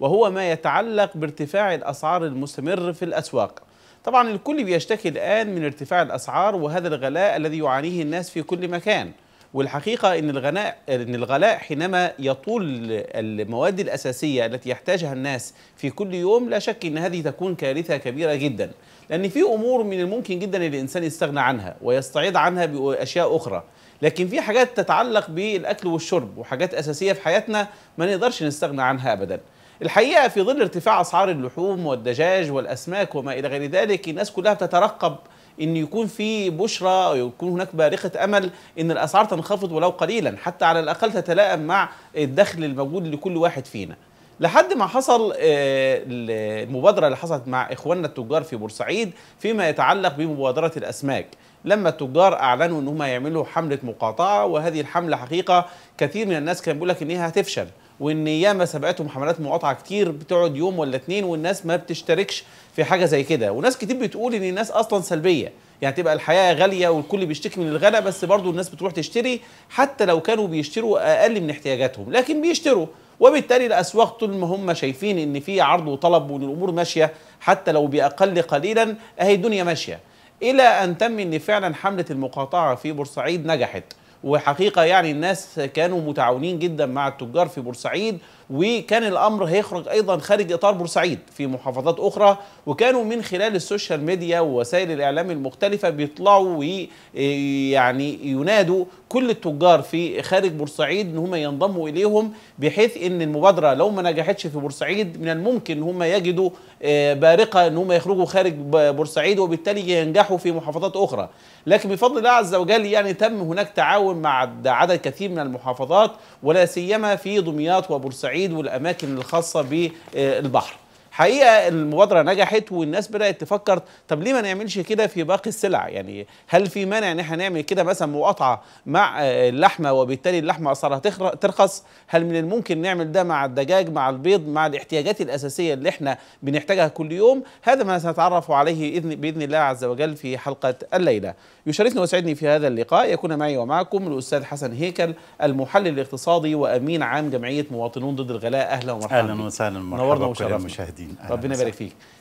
وهو ما يتعلق بارتفاع الأسعار المستمر في الأسواق طبعا الكل بيشتكي الآن من ارتفاع الأسعار وهذا الغلاء الذي يعانيه الناس في كل مكان والحقيقة إن الغلاء إن الغلاء حينما يطول المواد الأساسية التي يحتاجها الناس في كل يوم لا شك إن هذه تكون كارثة كبيرة جدا لأن في أمور من الممكن جدا الإنسان يستغنى عنها ويستعيض عنها بأشياء أخرى لكن في حاجات تتعلق بالأكل والشرب وحاجات أساسية في حياتنا ما نقدرش نستغنى عنها أبدا الحقيقه في ظل ارتفاع اسعار اللحوم والدجاج والاسماك وما الى غير ذلك الناس كلها بتترقب ان يكون في بشرى ويكون هناك بارقه امل ان الاسعار تنخفض ولو قليلا حتى على الاقل تتلائم مع الدخل الموجود لكل واحد فينا لحد ما حصل آه، المبادرة اللي حصلت مع إخواننا التجار في بورسعيد فيما يتعلق بمبادرة الأسماك لما التجار أعلنوا أن هم يعملوا حملة مقاطعة وهذه الحملة حقيقة كثير من الناس كان بيقول لك أنها هتفشل وان ياما سبقتهم حملات مقاطعه كتير بتقعد يوم ولا اتنين والناس ما بتشتركش في حاجه زي كده وناس كتير بتقول ان الناس اصلا سلبيه يعني تبقى الحياه غاليه والكل بيشتكي من الغلا بس برضه الناس بتروح تشتري حتى لو كانوا بيشتروا اقل من احتياجاتهم لكن بيشتروا وبالتالي الاسواق طول ما هم شايفين ان في عرض وطلب وان الامور ماشيه حتى لو باقل قليلا اهي الدنيا ماشيه الى ان تم ان فعلا حمله المقاطعه في بورسعيد نجحت وحقيقه يعني الناس كانوا متعاونين جدا مع التجار في بورسعيد وكان الامر هيخرج ايضا خارج اطار بورسعيد في محافظات اخرى وكانوا من خلال السوشيال ميديا ووسائل الاعلام المختلفه بيطلعوا ويعني إيه، ينادوا كل التجار في خارج بورسعيد ان هم ينضموا اليهم بحيث ان المبادره لو ما نجحتش في بورسعيد من الممكن ان هم يجدوا إيه، بارقه ان هم يخرجوا خارج بورسعيد وبالتالي ينجحوا في محافظات اخرى لكن بفضل الله عز وجل يعني تم هناك تعاون مع عدد كثير من المحافظات ولا سيما في دمياط وبورسعيد والاماكن الخاصه بالبحر حقيقه المبادره نجحت والناس بدات تفكر طب ليه ما نعملش كده في باقي السلع يعني هل في مانع ان احنا نعمل كده مثلا مقاطعه مع اللحمه وبالتالي اللحمه اسعارها ترخص هل من الممكن نعمل ده مع الدجاج مع البيض مع الاحتياجات الاساسيه اللي احنا بنحتاجها كل يوم هذا ما سنتعرف عليه باذن الله عز وجل في حلقه الليله يشاركني ويسعدني في هذا اللقاء يكون معي ومعكم الاستاذ حسن هيكل المحلل الاقتصادي وامين عام جمعيه مواطنون ضد الغلاء اهلا ومرحبا اهلا وسهلا مرحبا بكم المشاهدين Va eh, bene avere